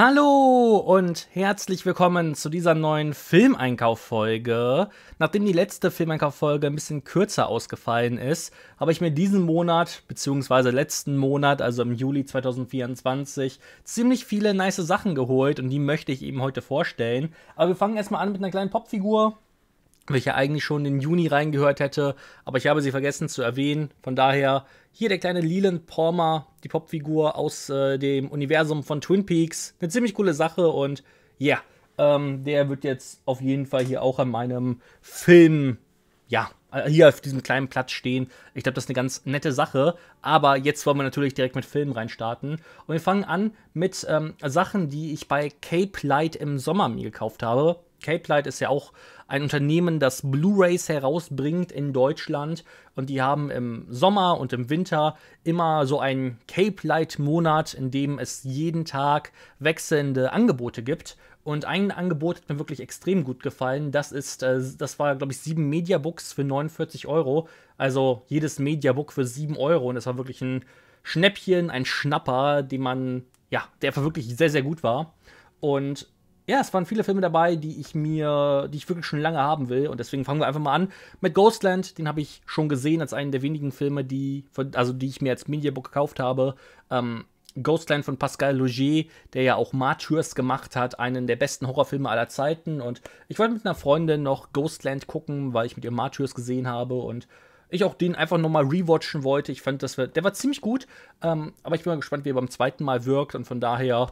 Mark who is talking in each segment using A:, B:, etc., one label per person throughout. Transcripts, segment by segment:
A: Hallo und herzlich willkommen zu dieser neuen Filmeinkauf-Folge. Nachdem die letzte Filmeinkauf-Folge ein bisschen kürzer ausgefallen ist, habe ich mir diesen Monat, beziehungsweise letzten Monat, also im Juli 2024, ziemlich viele nice Sachen geholt und die möchte ich eben heute vorstellen. Aber wir fangen erstmal an mit einer kleinen Popfigur, welche eigentlich schon in Juni reingehört hätte, aber ich habe sie vergessen zu erwähnen. Von daher hier der kleine Leland Palmer, die Popfigur aus äh, dem Universum von Twin Peaks. Eine ziemlich coole Sache und ja, yeah, ähm, der wird jetzt auf jeden Fall hier auch an meinem Film, ja, äh, hier auf diesem kleinen Platz stehen. Ich glaube, das ist eine ganz nette Sache. Aber jetzt wollen wir natürlich direkt mit Filmen reinstarten. Und wir fangen an mit ähm, Sachen, die ich bei Cape Light im Sommer mir gekauft habe. Cape Light ist ja auch ein Unternehmen, das Blu-rays herausbringt in Deutschland. Und die haben im Sommer und im Winter immer so einen Cape Light-Monat, in dem es jeden Tag wechselnde Angebote gibt. Und ein Angebot hat mir wirklich extrem gut gefallen. Das ist, äh, das war, glaube ich, sieben Mediabooks für 49 Euro. Also jedes Mediabook für sieben Euro. Und das war wirklich ein Schnäppchen, ein Schnapper, den man, ja, der wirklich sehr, sehr gut war. Und ja, es waren viele Filme dabei, die ich mir, die ich wirklich schon lange haben will. Und deswegen fangen wir einfach mal an mit Ghostland. Den habe ich schon gesehen als einen der wenigen Filme, die, also die ich mir als Mediabook gekauft habe. Ähm, Ghostland von Pascal Loger, der ja auch Martyrs gemacht hat, einen der besten Horrorfilme aller Zeiten. Und ich wollte mit einer Freundin noch Ghostland gucken, weil ich mit ihr Martyrs gesehen habe und ich auch den einfach nochmal rewatchen wollte. Ich fand, das war, der war ziemlich gut, ähm, aber ich bin mal gespannt, wie er beim zweiten Mal wirkt und von daher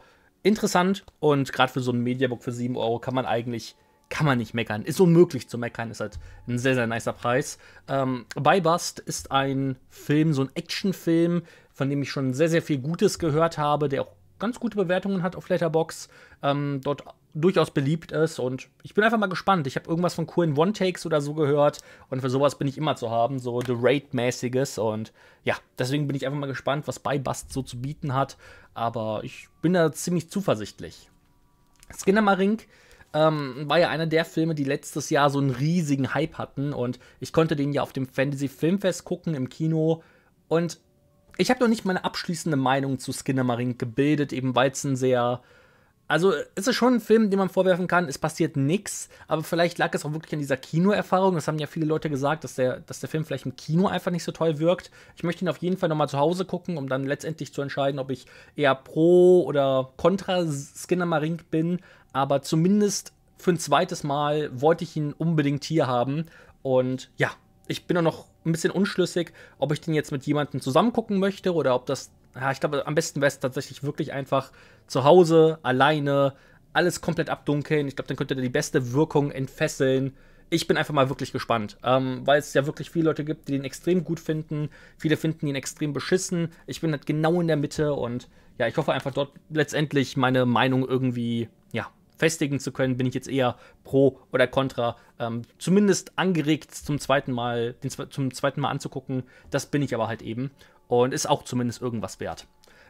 A: interessant und gerade für so ein Mediabook für 7 Euro kann man eigentlich kann man nicht meckern. Ist unmöglich zu meckern, ist halt ein sehr, sehr nicer Preis. Ähm, Bust ist ein Film, so ein Actionfilm, von dem ich schon sehr, sehr viel Gutes gehört habe, der auch ganz gute Bewertungen hat auf Letterbox. Ähm, dort durchaus beliebt ist. Und ich bin einfach mal gespannt. Ich habe irgendwas von coolen One-Takes oder so gehört. Und für sowas bin ich immer zu haben, so The Raid-mäßiges. Und ja, deswegen bin ich einfach mal gespannt, was Bybust so zu bieten hat. Aber ich bin da ziemlich zuversichtlich. Skinnamarink ähm, war ja einer der Filme, die letztes Jahr so einen riesigen Hype hatten. Und ich konnte den ja auf dem Fantasy Filmfest gucken im Kino. Und ich habe noch nicht meine abschließende Meinung zu Skinner Marink gebildet, eben weil es ein sehr also es ist schon ein Film, den man vorwerfen kann, es passiert nichts, aber vielleicht lag es auch wirklich an dieser Kinoerfahrung. Das haben ja viele Leute gesagt, dass der, dass der Film vielleicht im Kino einfach nicht so toll wirkt. Ich möchte ihn auf jeden Fall nochmal zu Hause gucken, um dann letztendlich zu entscheiden, ob ich eher pro oder contra Skinner Marink bin. Aber zumindest für ein zweites Mal wollte ich ihn unbedingt hier haben. Und ja, ich bin auch noch ein bisschen unschlüssig, ob ich den jetzt mit jemandem zusammen gucken möchte oder ob das ja, ich glaube, am besten wäre es tatsächlich wirklich einfach zu Hause, alleine, alles komplett abdunkeln. Ich glaube, dann könnte der die beste Wirkung entfesseln. Ich bin einfach mal wirklich gespannt, ähm, weil es ja wirklich viele Leute gibt, die den extrem gut finden. Viele finden ihn extrem beschissen. Ich bin halt genau in der Mitte und ja, ich hoffe einfach dort letztendlich meine Meinung irgendwie, ja, festigen zu können, bin ich jetzt eher pro oder contra. Ähm, zumindest angeregt zum zweiten Mal, den, zum zweiten Mal anzugucken. Das bin ich aber halt eben und ist auch zumindest irgendwas wert.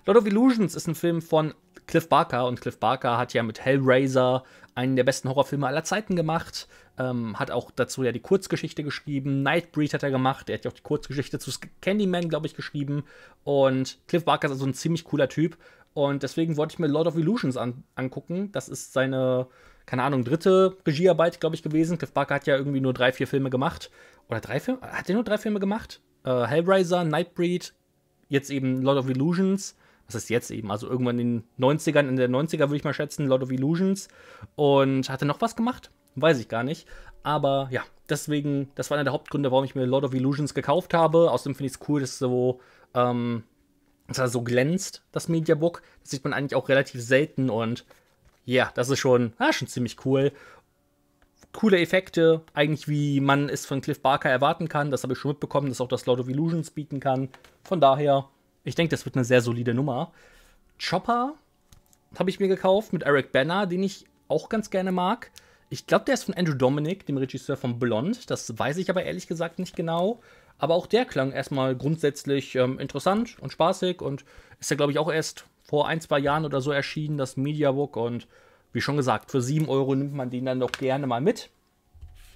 A: Lord of Illusions ist ein Film von Cliff Barker und Cliff Barker hat ja mit Hellraiser einen der besten Horrorfilme aller Zeiten gemacht. Ähm, hat auch dazu ja die Kurzgeschichte geschrieben. Nightbreed hat er gemacht. Er hat ja auch die Kurzgeschichte zu Candyman, glaube ich, geschrieben. Und Cliff Barker ist also ein ziemlich cooler Typ. Und deswegen wollte ich mir Lord of Illusions an angucken. Das ist seine, keine Ahnung, dritte Regiearbeit, glaube ich, gewesen. Cliff Barker hat ja irgendwie nur drei, vier Filme gemacht. Oder drei Filme? Hat er nur drei Filme gemacht? Äh, Hellraiser, Nightbreed, jetzt eben Lord of Illusions. Was ist jetzt eben? Also irgendwann in den 90ern, in der 90er würde ich mal schätzen, Lord of Illusions. Und hatte noch was gemacht? Weiß ich gar nicht. Aber ja, deswegen, das war einer der Hauptgründe, warum ich mir Lord of Illusions gekauft habe. Außerdem finde ich es cool, dass so, ähm, dass er so glänzt, das Mediabook. Das sieht man eigentlich auch relativ selten und ja, yeah, das ist schon, ah, schon ziemlich cool coole Effekte, eigentlich wie man es von Cliff Barker erwarten kann. Das habe ich schon mitbekommen, dass auch das Lord of Illusions bieten kann. Von daher, ich denke, das wird eine sehr solide Nummer. Chopper habe ich mir gekauft mit Eric Banner, den ich auch ganz gerne mag. Ich glaube, der ist von Andrew Dominic, dem Regisseur von Blond. Das weiß ich aber ehrlich gesagt nicht genau. Aber auch der klang erstmal grundsätzlich ähm, interessant und spaßig und ist ja, glaube ich, auch erst vor ein, zwei Jahren oder so erschienen, das Mediabook. Und wie schon gesagt, für 7 Euro nimmt man den dann doch gerne mal mit.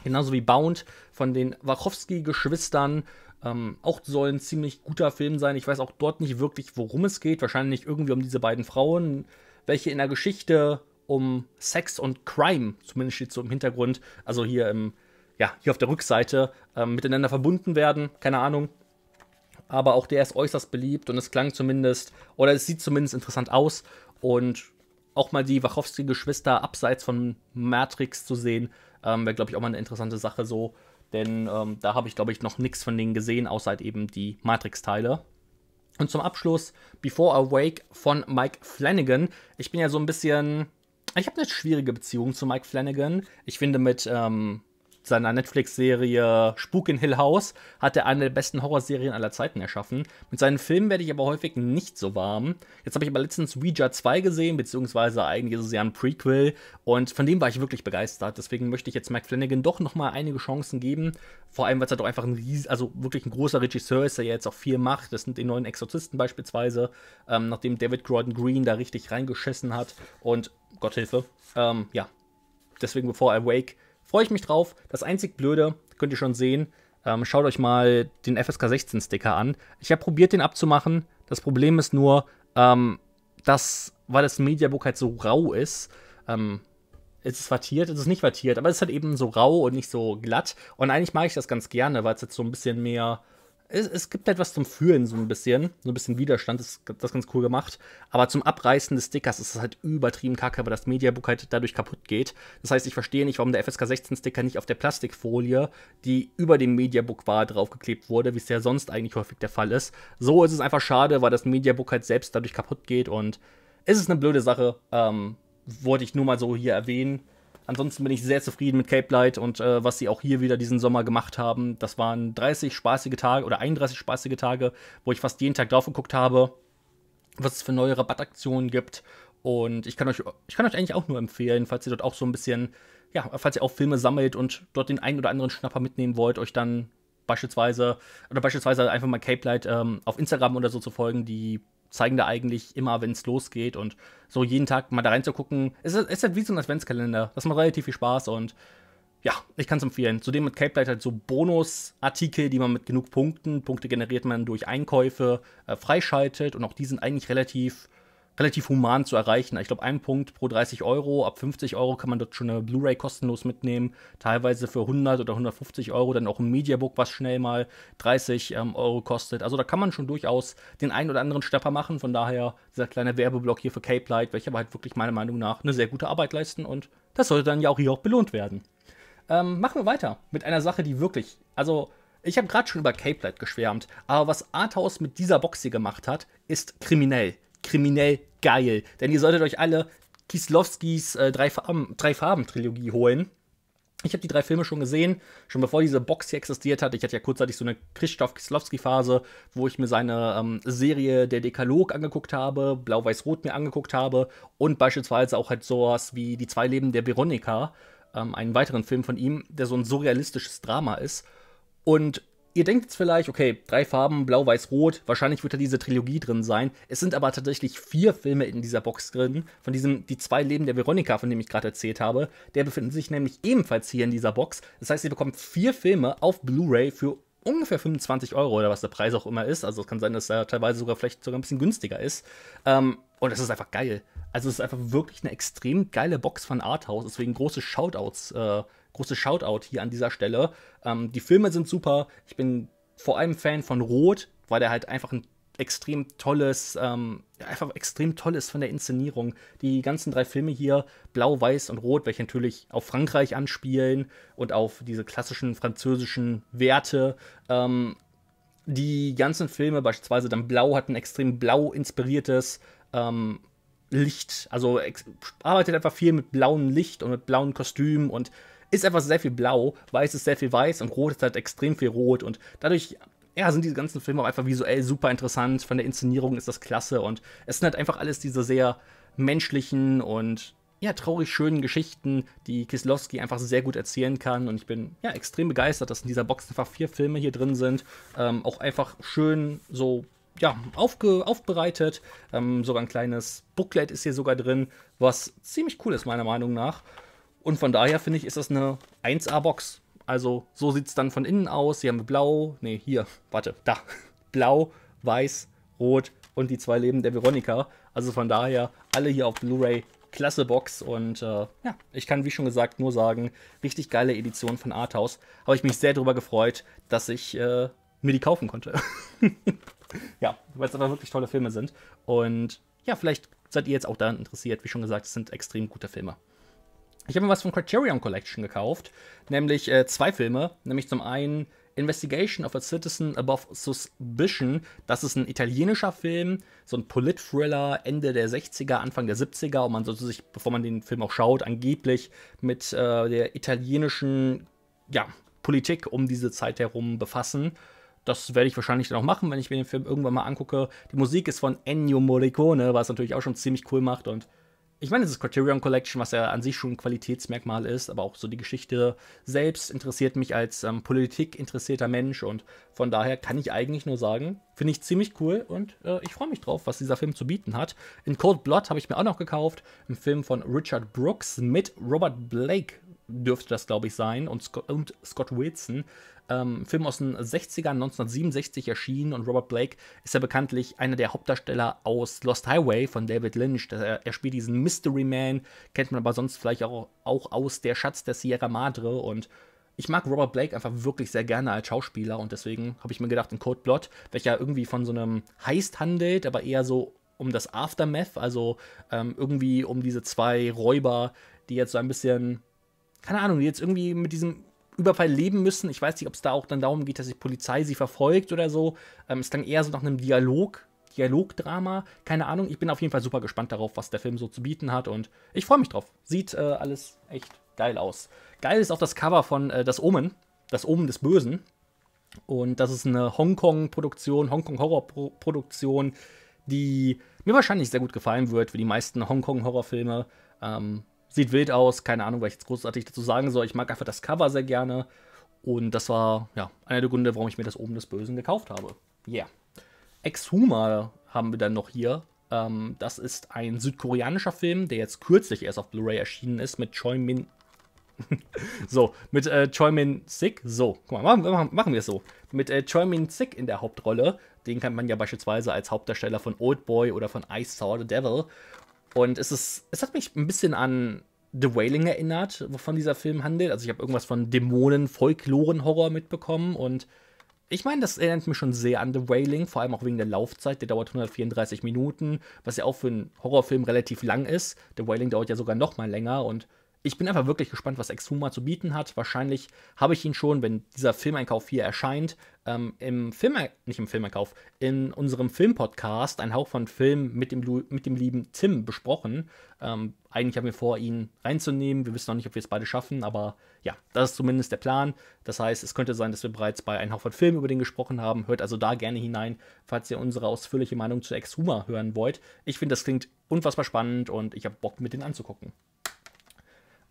A: Genauso wie Bound von den Wachowski-Geschwistern. Ähm, auch soll ein ziemlich guter Film sein. Ich weiß auch dort nicht wirklich, worum es geht. Wahrscheinlich irgendwie um diese beiden Frauen, welche in der Geschichte um Sex und Crime, zumindest steht so im Hintergrund, also hier im, ja, hier auf der Rückseite, ähm, miteinander verbunden werden. Keine Ahnung. Aber auch der ist äußerst beliebt und es klang zumindest, oder es sieht zumindest interessant aus. Und auch mal die Wachowski-Geschwister abseits von Matrix zu sehen, ähm, wäre, glaube ich, auch mal eine interessante Sache so. Denn ähm, da habe ich, glaube ich, noch nichts von denen gesehen, außer halt eben die Matrix-Teile. Und zum Abschluss Before Awake von Mike Flanagan. Ich bin ja so ein bisschen. Ich habe eine schwierige Beziehung zu Mike Flanagan. Ich finde, mit ähm, seiner Netflix-Serie Spuk in Hill House hat er eine der besten Horrorserien aller Zeiten erschaffen. Mit seinen Filmen werde ich aber häufig nicht so warm. Jetzt habe ich aber letztens Ouija 2 gesehen, beziehungsweise eigentlich ist es ja ein Prequel und von dem war ich wirklich begeistert. Deswegen möchte ich jetzt Mike Flanagan doch nochmal einige Chancen geben. Vor allem, weil es halt auch einfach ein ries also wirklich ein großer Regisseur ist, der ja jetzt auch viel macht. Das sind die neuen Exorzisten beispielsweise, ähm, nachdem David Gordon Green da richtig reingeschissen hat und Gott Hilfe. Ähm, ja, deswegen bevor Awake Freue ich mich drauf. Das einzig Blöde, könnt ihr schon sehen, ähm, schaut euch mal den FSK 16 Sticker an. Ich habe probiert, den abzumachen. Das Problem ist nur, ähm, dass, weil das Mediabook halt so rau ist, ähm, ist wattiert, es ist nicht wattiert, aber es ist halt eben so rau und nicht so glatt. Und eigentlich mag ich das ganz gerne, weil es jetzt so ein bisschen mehr es, es, gibt etwas zum Fühlen so ein bisschen. So ein bisschen Widerstand ist das ganz cool gemacht. Aber zum Abreißen des Stickers ist es halt übertrieben kacke, weil das Mediabook halt dadurch kaputt geht. Das heißt, ich verstehe nicht, warum der FSK 16 Sticker nicht auf der Plastikfolie, die über dem Mediabook war, draufgeklebt wurde, wie es ja sonst eigentlich häufig der Fall ist. So ist es einfach schade, weil das Mediabook halt selbst dadurch kaputt geht und es ist eine blöde Sache. Ähm, wollte ich nur mal so hier erwähnen. Ansonsten bin ich sehr zufrieden mit Cape Light und äh, was sie auch hier wieder diesen Sommer gemacht haben. Das waren 30 spaßige Tage oder 31 spaßige Tage, wo ich fast jeden Tag drauf geguckt habe, was es für neue Rabattaktionen gibt. Und ich kann euch, ich kann euch eigentlich auch nur empfehlen, falls ihr dort auch so ein bisschen, ja, falls ihr auch Filme sammelt und dort den einen oder anderen Schnapper mitnehmen wollt, euch dann beispielsweise oder beispielsweise einfach mal Cape Light ähm, auf Instagram oder so zu folgen. Die zeigen da eigentlich immer, wenn es losgeht und so jeden Tag mal da reinzugucken. Es ist, ist halt wie so ein Adventskalender. Das macht relativ viel Spaß und ja, ich kann es empfehlen. Zudem mit Cape Light halt so Bonusartikel, die man mit genug Punkten, Punkte generiert man durch Einkäufe, äh, freischaltet und auch die sind eigentlich relativ relativ human zu erreichen. Ich glaube, ein Punkt pro 30 Euro. Ab 50 Euro kann man dort schon eine Blu-ray kostenlos mitnehmen. Teilweise für 100 oder 150 Euro. Dann auch ein Mediabook, was schnell mal 30 ähm, Euro kostet. Also da kann man schon durchaus den einen oder anderen Stepper machen. Von daher dieser kleine Werbeblock hier für Cape Light, welcher aber halt wirklich meiner Meinung nach eine sehr gute Arbeit leisten. Und das sollte dann ja auch hier auch belohnt werden. Ähm, machen wir weiter mit einer Sache, die wirklich, also ich habe gerade schon über Cape Light geschwärmt, aber was Arthouse mit dieser Box hier gemacht hat, ist kriminell kriminell geil. Denn ihr solltet euch alle Kieslowskis äh, Drei-Farben-Trilogie holen. Ich habe die drei Filme schon gesehen, schon bevor diese Box hier existiert hat. Ich hatte ja kurzzeitig so eine Christoph Kieslowski-Phase, wo ich mir seine ähm, Serie Der Dekalog angeguckt habe, Blau-Weiß-Rot mir angeguckt habe und beispielsweise auch halt sowas wie Die zwei Leben der Veronika, ähm, einen weiteren Film von ihm, der so ein surrealistisches Drama ist. Und Ihr denkt jetzt vielleicht, okay, drei Farben, blau, weiß, rot, wahrscheinlich wird da diese Trilogie drin sein. Es sind aber tatsächlich vier Filme in dieser Box drin, von diesem Die zwei Leben der Veronika, von dem ich gerade erzählt habe. Der befinden sich nämlich ebenfalls hier in dieser Box. Das heißt, ihr bekommt vier Filme auf Blu-ray für ungefähr 25 Euro oder was der Preis auch immer ist. Also es kann sein, dass er teilweise sogar vielleicht sogar ein bisschen günstiger ist. Ähm, und es ist einfach geil. Also es ist einfach wirklich eine extrem geile Box von Arthouse. Deswegen große Shoutouts äh, große Shoutout hier an dieser Stelle. Ähm, die Filme sind super. Ich bin vor allem Fan von Rot, weil der halt einfach ein extrem tolles, ähm, einfach extrem tolles von der Inszenierung. Die ganzen drei Filme hier, Blau, Weiß und Rot, welche natürlich auf Frankreich anspielen und auf diese klassischen französischen Werte. Ähm, die ganzen Filme, beispielsweise dann Blau, hat ein extrem blau inspiriertes ähm, Licht. Also arbeitet einfach viel mit blauem Licht und mit blauen Kostümen und ist einfach sehr viel blau, weiß ist sehr viel weiß und rot ist halt extrem viel rot und dadurch ja, sind diese ganzen Filme auch einfach visuell super interessant, von der Inszenierung ist das klasse und es sind halt einfach alles diese sehr menschlichen und ja, traurig schönen Geschichten, die Kislowski einfach sehr gut erzählen kann. Und ich bin ja extrem begeistert, dass in dieser Box einfach vier Filme hier drin sind. Ähm, auch einfach schön so ja, aufge aufbereitet. Ähm, sogar ein kleines Booklet ist hier sogar drin, was ziemlich cool ist, meiner Meinung nach. Und von daher finde ich, ist das eine 1A-Box. Also so sieht es dann von innen aus. Hier haben wir blau, nee, hier, warte, da. Blau, weiß, rot und die zwei Leben der Veronika. Also von daher alle hier auf Blu-ray. Klasse Box und äh, ja, ich kann wie schon gesagt nur sagen, richtig geile Edition von Arthouse. Habe ich mich sehr darüber gefreut, dass ich äh, mir die kaufen konnte. ja, weil es aber wirklich tolle Filme sind. Und ja, vielleicht seid ihr jetzt auch daran interessiert. Wie schon gesagt, es sind extrem gute Filme. Ich habe mir was von Criterion Collection gekauft, nämlich äh, zwei Filme, nämlich zum einen Investigation of a Citizen Above Suspicion. Das ist ein italienischer Film, so ein Polit-Thriller Ende der 60er, Anfang der 70er. Und man sollte sich, bevor man den Film auch schaut, angeblich mit äh, der italienischen ja, Politik um diese Zeit herum befassen. Das werde ich wahrscheinlich dann auch machen, wenn ich mir den Film irgendwann mal angucke. Die Musik ist von Ennio Morricone, was natürlich auch schon ziemlich cool macht und ich meine, ist Criterion Collection, was ja an sich schon ein Qualitätsmerkmal ist, aber auch so die Geschichte selbst interessiert mich als ähm, interessierter Mensch und von daher kann ich eigentlich nur sagen, finde ich ziemlich cool und äh, ich freue mich drauf, was dieser Film zu bieten hat. In Cold Blood habe ich mir auch noch gekauft, einen Film von Richard Brooks mit Robert Blake dürfte das, glaube ich, sein, und Scott, und Scott Wilson. Ähm, Film aus den 60ern, 1967 erschienen und Robert Blake ist ja bekanntlich einer der Hauptdarsteller aus Lost Highway von David Lynch. Er, er spielt diesen Mystery Man, kennt man aber sonst vielleicht auch, auch aus Der Schatz der Sierra Madre und ich mag Robert Blake einfach wirklich sehr gerne als Schauspieler und deswegen habe ich mir gedacht, ein Code Blood, welcher irgendwie von so einem Heist handelt, aber eher so um das Aftermath, also ähm, irgendwie um diese zwei Räuber, die jetzt so ein bisschen keine Ahnung, die jetzt irgendwie mit diesem Überfall leben müssen. Ich weiß nicht, ob es da auch dann darum geht, dass die Polizei sie verfolgt oder so. Ähm, es klang eher so nach einem Dialog, Dialogdrama. Keine Ahnung. Ich bin auf jeden Fall super gespannt darauf, was der Film so zu bieten hat und ich freue mich drauf. Sieht äh, alles echt geil aus. Geil ist auch das Cover von äh, Das Omen, Das Omen des Bösen. Und das ist eine Hongkong-Produktion, Hongkong-Horror-Produktion, die mir wahrscheinlich sehr gut gefallen wird, wie die meisten Hongkong-Horrorfilme. Ähm, Sieht wild aus, keine Ahnung, was ich jetzt großartig dazu sagen soll. Ich mag einfach das Cover sehr gerne. Und das war ja einer der Gründe, warum ich mir das Oben des Bösen gekauft habe. Yeah. Exhuma haben wir dann noch hier. Ähm, das ist ein südkoreanischer Film, der jetzt kürzlich erst auf Blu-ray erschienen ist mit Choi Min. so, mit äh, Choi Min Sik. So, guck mal, machen, machen wir es so. Mit äh, Choi Min Sik in der Hauptrolle. Den kennt man ja beispielsweise als Hauptdarsteller von Old Boy oder von Ice Saw the Devil. Und es ist, es hat mich ein bisschen an The Wailing erinnert, wovon dieser Film handelt. Also ich habe irgendwas von Dämonen, Folkloren, Horror mitbekommen und ich meine, das erinnert mich schon sehr an The Wailing, vor allem auch wegen der Laufzeit. Der dauert 134 Minuten, was ja auch für einen Horrorfilm relativ lang ist. The Wailing dauert ja sogar noch mal länger und ich bin einfach wirklich gespannt, was Exhuma zu bieten hat. Wahrscheinlich habe ich ihn schon, wenn dieser Filmeinkauf hier erscheint, ähm, im Film, nicht im Filmeinkauf, in unserem Filmpodcast, ein Hauch von Film mit dem, mit dem lieben Tim besprochen. Ähm, eigentlich haben wir vor, ihn reinzunehmen. Wir wissen noch nicht, ob wir es beide schaffen, aber ja, das ist zumindest der Plan. Das heißt, es könnte sein, dass wir bereits bei Ein Hauch von Film über den gesprochen haben. Hört also da gerne hinein, falls ihr unsere ausführliche Meinung zu Exhuma hören wollt. Ich finde, das klingt unfassbar spannend und ich habe Bock, mit den anzugucken.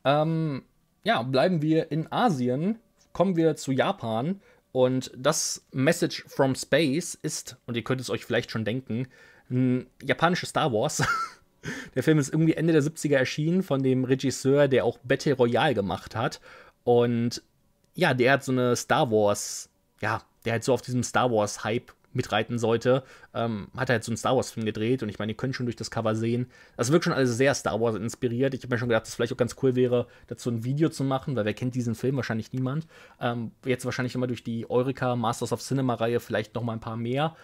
A: Ähm, ja, bleiben wir in Asien, kommen wir zu Japan und das Message from Space ist, und ihr könnt es euch vielleicht schon denken, ein japanisches Star Wars. der Film ist irgendwie Ende der 70er erschienen von dem Regisseur, der auch Battle Royale gemacht hat. Und ja, der hat so eine Star Wars, ja, der halt so auf diesem Star Wars-Hype mitreiten sollte, ähm, hat er jetzt so einen Star Wars-Film gedreht und ich meine, ihr könnt schon durch das Cover sehen. Das wirkt schon alles sehr Star Wars inspiriert. Ich habe mir schon gedacht, dass es vielleicht auch ganz cool wäre, dazu ein Video zu machen, weil wer kennt diesen Film? Wahrscheinlich niemand. Ähm, jetzt wahrscheinlich immer durch die Eureka Masters of Cinema-Reihe vielleicht noch mal ein paar mehr.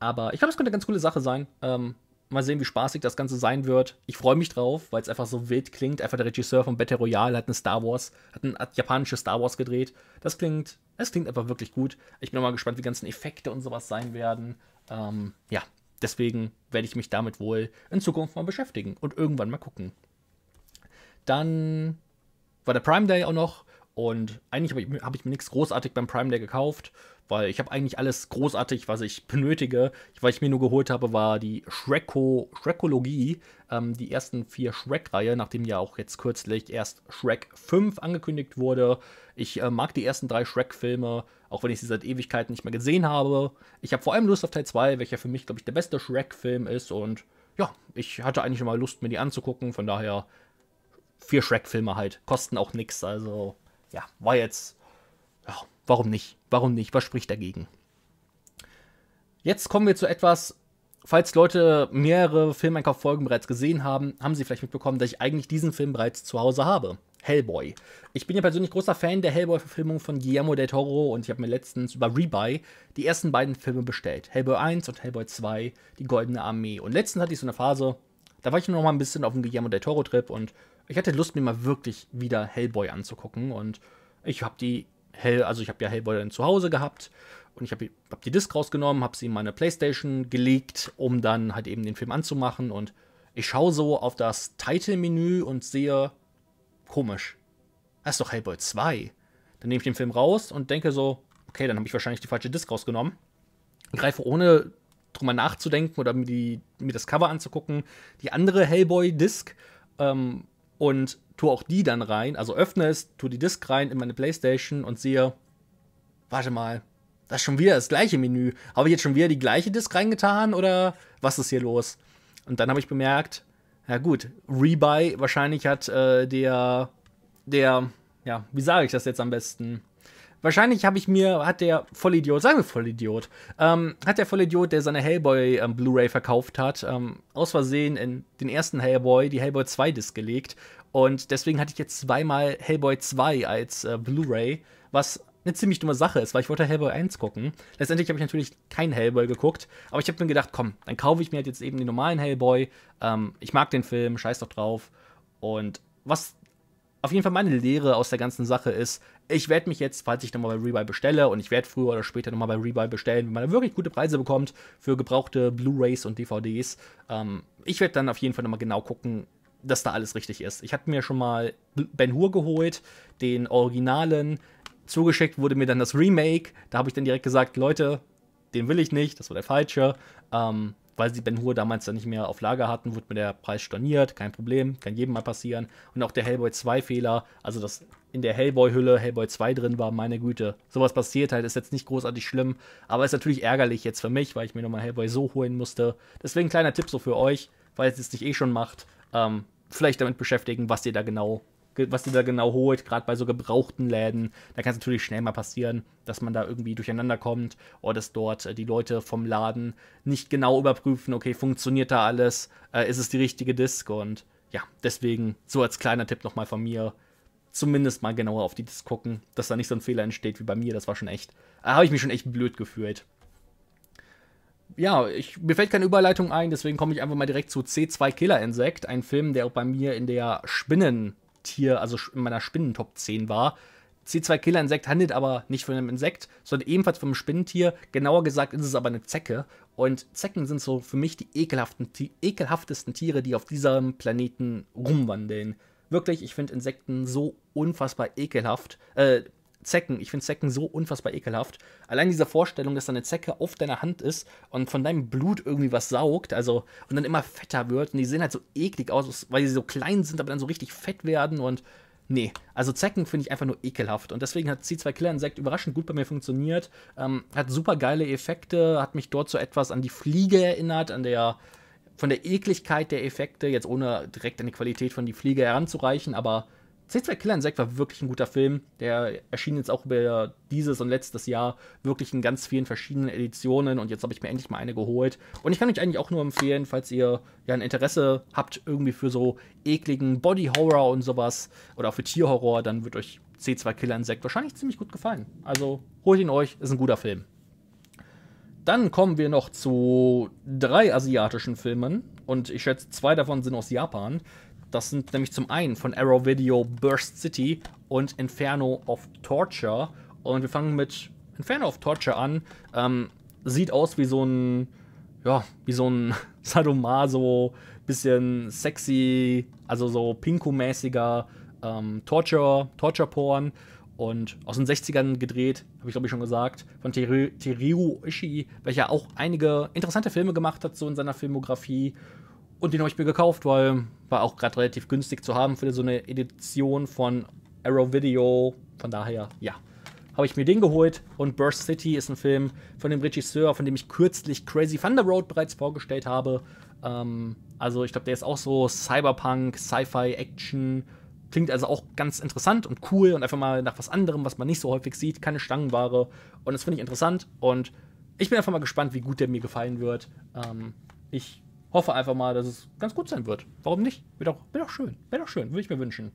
A: Aber ich glaube, es könnte eine ganz coole Sache sein. Ähm, Mal sehen, wie spaßig das Ganze sein wird. Ich freue mich drauf, weil es einfach so wild klingt. Einfach der Regisseur von Battle Royale hat ein Star Wars, hat ein japanisches Star Wars gedreht. Das klingt, es klingt einfach wirklich gut. Ich bin mal gespannt, wie die ganzen Effekte und sowas sein werden. Ähm, ja, deswegen werde ich mich damit wohl in Zukunft mal beschäftigen und irgendwann mal gucken. Dann war der Prime Day auch noch. Und eigentlich habe ich, hab ich mir nichts großartig beim Prime Day gekauft, weil ich habe eigentlich alles großartig, was ich benötige. Was ich mir nur geholt habe, war die Shreko, Shrekologie, ähm, die ersten vier Shrek-Reihe, nachdem ja auch jetzt kürzlich erst Shrek 5 angekündigt wurde. Ich äh, mag die ersten drei Shrek-Filme, auch wenn ich sie seit Ewigkeiten nicht mehr gesehen habe. Ich habe vor allem Lust auf Teil 2, welcher für mich, glaube ich, der beste Shrek-Film ist. Und ja, ich hatte eigentlich immer Lust, mir die anzugucken. Von daher, vier Shrek-Filme halt, kosten auch nichts, also ja, war jetzt, ja, warum nicht? Warum nicht? Was spricht dagegen? Jetzt kommen wir zu etwas, falls Leute mehrere filmeinkauf bereits gesehen haben, haben sie vielleicht mitbekommen, dass ich eigentlich diesen Film bereits zu Hause habe. Hellboy. Ich bin ja persönlich großer Fan der Hellboy-Verfilmung von Guillermo del Toro und ich habe mir letztens über Rebuy die ersten beiden Filme bestellt. Hellboy 1 und Hellboy 2, die Goldene Armee. Und letztens hatte ich so eine Phase, da war ich nur noch mal ein bisschen auf dem Guillermo del Toro-Trip und ich hatte Lust, mir mal wirklich wieder Hellboy anzugucken. Und ich habe die Hell, also ich habe ja Hellboy dann zu Hause gehabt und ich habe hab die Disc rausgenommen, habe sie in meine Playstation gelegt, um dann halt eben den Film anzumachen. Und ich schaue so auf das Title-Menü und sehe, komisch, das ist doch Hellboy 2. Dann nehme ich den Film raus und denke so, okay, dann habe ich wahrscheinlich die falsche Disc rausgenommen. greife ohne drüber nachzudenken oder mir, die, mir das Cover anzugucken, die andere Hellboy-Disc, ähm, und tue auch die dann rein, also öffne es, tue die Disk rein in meine Playstation und sehe, warte mal, das ist schon wieder das gleiche Menü. Habe ich jetzt schon wieder die gleiche Disk reingetan oder was ist hier los? Und dann habe ich bemerkt, ja gut, Rebuy, wahrscheinlich hat äh, der, der, ja, wie sage ich das jetzt am besten? wahrscheinlich habe ich mir, hat der Vollidiot, sagen wir Vollidiot, ähm, hat der Vollidiot, der seine Hellboy ähm, Blu-ray verkauft hat, ähm, aus Versehen in den ersten Hellboy die Hellboy 2 Disc gelegt. Und deswegen hatte ich jetzt zweimal Hellboy 2 als äh, Blu-ray, was eine ziemlich dumme Sache ist, weil ich wollte Hellboy 1 gucken. Letztendlich habe ich natürlich keinen Hellboy geguckt, aber ich habe mir gedacht, komm, dann kaufe ich mir halt jetzt eben den normalen Hellboy. Ähm, ich mag den Film, scheiß doch drauf. Und was auf jeden Fall meine Lehre aus der ganzen Sache ist, ich werde mich jetzt, falls ich nochmal bei Rebuy bestelle, und ich werde früher oder später nochmal bei Rebuy bestellen, wenn man da wirklich gute Preise bekommt für gebrauchte Blu-rays und DVDs, ähm, ich werde dann auf jeden Fall nochmal genau gucken, dass da alles richtig ist. Ich hatte mir schon mal Ben Hur geholt, den Originalen. Zugeschickt wurde mir dann das Remake. Da habe ich dann direkt gesagt, Leute, den will ich nicht, das war der falsche. Ähm, weil sie Ben Hur damals dann nicht mehr auf Lager hatten, wurde mir der Preis storniert, kein Problem, kann jedem mal passieren. Und auch der Hellboy 2 Fehler, also dass in der Hellboy-Hülle Hellboy 2 drin war, meine Güte. Sowas passiert halt, ist jetzt nicht großartig schlimm, aber ist natürlich ärgerlich jetzt für mich, weil ich mir nochmal Hellboy so holen musste. Deswegen kleiner Tipp so für euch, falls ihr es nicht eh schon macht, ähm, vielleicht damit beschäftigen, was ihr da genau was die da genau holt, gerade bei so gebrauchten Läden. Da kann es natürlich schnell mal passieren, dass man da irgendwie durcheinander kommt oder dass dort äh, die Leute vom Laden nicht genau überprüfen, okay, funktioniert da alles, äh, ist es die richtige Disk und ja, deswegen so als kleiner Tipp nochmal von mir, zumindest mal genauer auf die Disk gucken, dass da nicht so ein Fehler entsteht wie bei mir, das war schon echt, da äh, habe ich mich schon echt blöd gefühlt ja, ich, mir fällt keine Überleitung ein, deswegen komme ich einfach mal direkt zu C2 Killer Insekt, ein Film, der auch bei mir in der Spinnen Tier, also in meiner Spinnentop 10 war. C2-Killer-Insekt handelt aber nicht von einem Insekt, sondern ebenfalls von einem Spinnentier. Genauer gesagt ist es aber eine Zecke. Und Zecken sind so für mich die, ekelhaften, die ekelhaftesten Tiere, die auf diesem Planeten rumwandeln. Wirklich, ich finde Insekten so unfassbar ekelhaft. Äh, Zecken. Ich finde Zecken so unfassbar ekelhaft. Allein diese Vorstellung, dass da eine Zecke auf deiner Hand ist und von deinem Blut irgendwie was saugt, also und dann immer fetter wird und die sehen halt so eklig aus, weil sie so klein sind, aber dann so richtig fett werden und nee. Also Zecken finde ich einfach nur ekelhaft und deswegen hat C2 Killer Insekt überraschend gut bei mir funktioniert. Ähm, hat super geile Effekte, hat mich dort so etwas an die Fliege erinnert, an der von der Ekligkeit der Effekte, jetzt ohne direkt an die Qualität von die Fliege heranzureichen, aber C2 Killer Insect war wirklich ein guter Film. Der erschien jetzt auch über dieses und letztes Jahr wirklich in ganz vielen verschiedenen Editionen und jetzt habe ich mir endlich mal eine geholt. Und ich kann euch eigentlich auch nur empfehlen, falls ihr ja ein Interesse habt, irgendwie für so ekligen Body Horror und sowas oder auch für Tierhorror, dann wird euch C2 Killer Insect wahrscheinlich ziemlich gut gefallen. Also holt ihn euch, ist ein guter Film. Dann kommen wir noch zu drei asiatischen Filmen und ich schätze, zwei davon sind aus Japan. Das sind nämlich zum einen von Arrow Video Burst City und Inferno of Torture. Und wir fangen mit Inferno of Torture an. Ähm, sieht aus wie so ein, ja, wie so ein Sadomaso, bisschen sexy, also so Pinko-mäßiger ähm, Torture, Torture-Porn. Und aus den 60ern gedreht, habe ich glaube ich schon gesagt, von Teryu Ishii, welcher auch einige interessante Filme gemacht hat, so in seiner Filmografie. Und den habe ich mir gekauft, weil war auch gerade relativ günstig zu haben für so eine Edition von Arrow Video. Von daher, ja, habe ich mir den geholt. Und Burst City ist ein Film von dem Regisseur, von dem ich kürzlich Crazy Thunder Road bereits vorgestellt habe. Ähm, also ich glaube, der ist auch so Cyberpunk, Sci-Fi, Action. Klingt also auch ganz interessant und cool und einfach mal nach was anderem, was man nicht so häufig sieht. Keine Stangenware. Und das finde ich interessant. Und ich bin einfach mal gespannt, wie gut der mir gefallen wird. Ähm, ich hoffe einfach mal, dass es ganz gut sein wird. Warum nicht? Wäre doch, wär doch schön. Wäre doch schön, würde ich mir wünschen.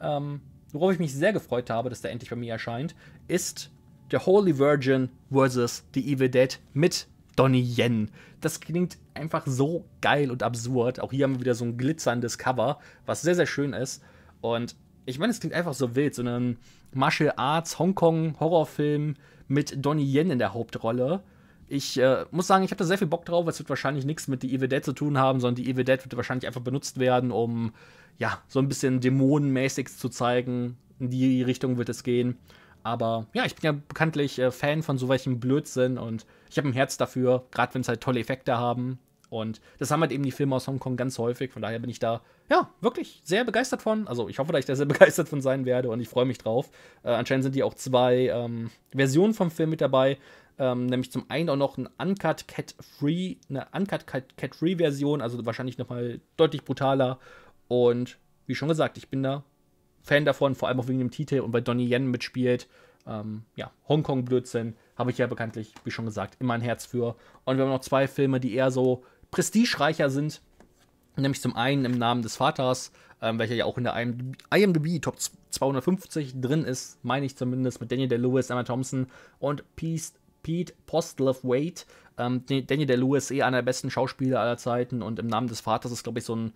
A: Ähm, worauf ich mich sehr gefreut habe, dass der endlich bei mir erscheint, ist The Holy Virgin vs. The Evil Dead mit Donnie Yen. Das klingt einfach so geil und absurd. Auch hier haben wir wieder so ein glitzerndes Cover, was sehr, sehr schön ist. Und ich meine, es klingt einfach so wild. So ein Martial Arts Hongkong Horrorfilm mit Donnie Yen in der Hauptrolle. Ich äh, muss sagen, ich habe da sehr viel Bock drauf. Es wird wahrscheinlich nichts mit die Evil Dead zu tun haben, sondern die Evil Dead wird wahrscheinlich einfach benutzt werden, um ja, so ein bisschen dämonenmäßig zu zeigen. In die Richtung wird es gehen. Aber ja, ich bin ja bekanntlich äh, Fan von so welchem Blödsinn und ich habe ein Herz dafür, gerade wenn es halt tolle Effekte haben. Und das haben halt eben die Filme aus Hongkong ganz häufig. Von daher bin ich da, ja, wirklich sehr begeistert von. Also ich hoffe, dass ich da sehr begeistert von sein werde und ich freue mich drauf. Äh, anscheinend sind die auch zwei ähm, Versionen vom Film mit dabei. Ähm, nämlich zum einen auch noch ein Uncut Cat Free, eine Uncut Cat Free Version, also wahrscheinlich nochmal deutlich brutaler. Und wie schon gesagt, ich bin da Fan davon, vor allem auch wegen dem Titel und weil Donnie Yen mitspielt. Ähm, ja, Hongkong-Blödsinn habe ich ja bekanntlich, wie schon gesagt, immer ein Herz für. Und wir haben noch zwei Filme, die eher so prestigereicher sind. Nämlich zum einen im Namen des Vaters, ähm, welcher ja auch in der IMDb Top 250 drin ist, meine ich zumindest, mit Daniel Day-Lewis, Emma Thompson und Peace Pete Postlethwaite. Ähm, Danny Lewis, eh einer der besten Schauspieler aller Zeiten und im Namen des Vaters ist, glaube ich, so ein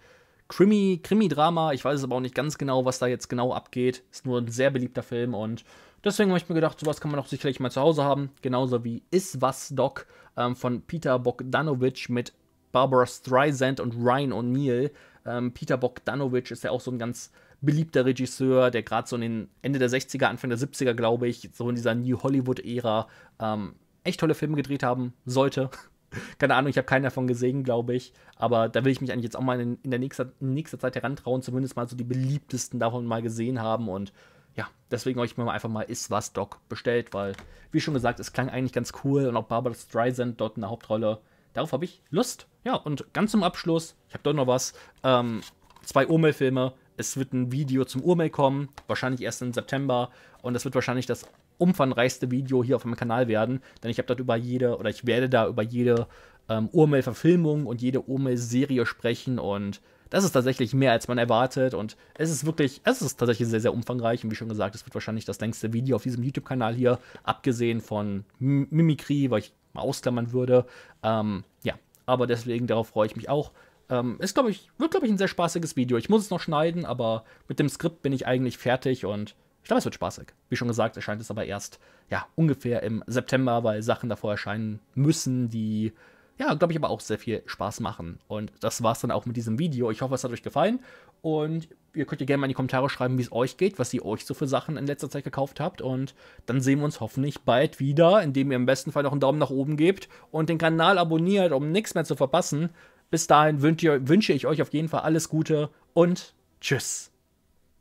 A: Krimi, drama Ich weiß es aber auch nicht ganz genau, was da jetzt genau abgeht. Ist nur ein sehr beliebter Film und deswegen habe ich mir gedacht, sowas kann man auch sicherlich mal zu Hause haben. Genauso wie Is Was Doc ähm, von Peter Bogdanovich mit Barbara Streisand und Ryan O'Neill. Ähm, Peter Bogdanovich ist ja auch so ein ganz beliebter Regisseur, der gerade so in den Ende der 60er, Anfang der 70er, glaube ich, so in dieser New Hollywood-Ära ähm, echt tolle Filme gedreht haben sollte. Keine Ahnung, ich habe keinen davon gesehen, glaube ich. Aber da will ich mich eigentlich jetzt auch mal in, in der nächster, in nächster Zeit herantrauen, zumindest mal so die beliebtesten davon mal gesehen haben. Und ja, deswegen euch mal einfach mal Is was Doc bestellt, weil, wie schon gesagt, es klang eigentlich ganz cool und auch Barbara Streisand dort in der Hauptrolle. Darauf habe ich Lust. Ja, und ganz zum Abschluss, ich habe doch noch was. Ähm, zwei Omel-Filme, es wird ein Video zum Urmel kommen, wahrscheinlich erst im September. Und das wird wahrscheinlich das umfangreichste Video hier auf meinem Kanal werden, denn ich habe dort über jede, oder ich werde da über jede ähm, Urmel-Verfilmung und jede Urmel-Serie sprechen und das ist tatsächlich mehr, als man erwartet und es ist wirklich, es ist tatsächlich sehr, sehr umfangreich und wie schon gesagt, es wird wahrscheinlich das längste Video auf diesem YouTube-Kanal hier, abgesehen von Mimikry, weil ich mal ausklammern würde. Ähm, ja, aber deswegen, darauf freue ich mich auch. Ähm, ist, glaube ich, wird, glaube ich, ein sehr spaßiges Video. Ich muss es noch schneiden, aber mit dem Skript bin ich eigentlich fertig und ich glaube, es wird spaßig. Wie schon gesagt, erscheint es aber erst, ja, ungefähr im September, weil Sachen davor erscheinen müssen, die, ja, glaube ich, aber auch sehr viel Spaß machen. Und das war es dann auch mit diesem Video. Ich hoffe, es hat euch gefallen und ihr könnt ja gerne mal in die Kommentare schreiben, wie es euch geht, was ihr euch so für Sachen in letzter Zeit gekauft habt. Und dann sehen wir uns hoffentlich bald wieder, indem ihr im besten Fall noch einen Daumen nach oben gebt und den Kanal abonniert, um nichts mehr zu verpassen. Bis dahin wünsche ich euch auf jeden Fall alles Gute und tschüss.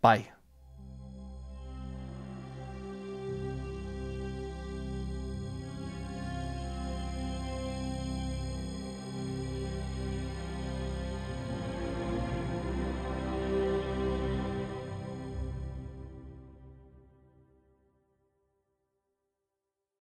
A: Bye.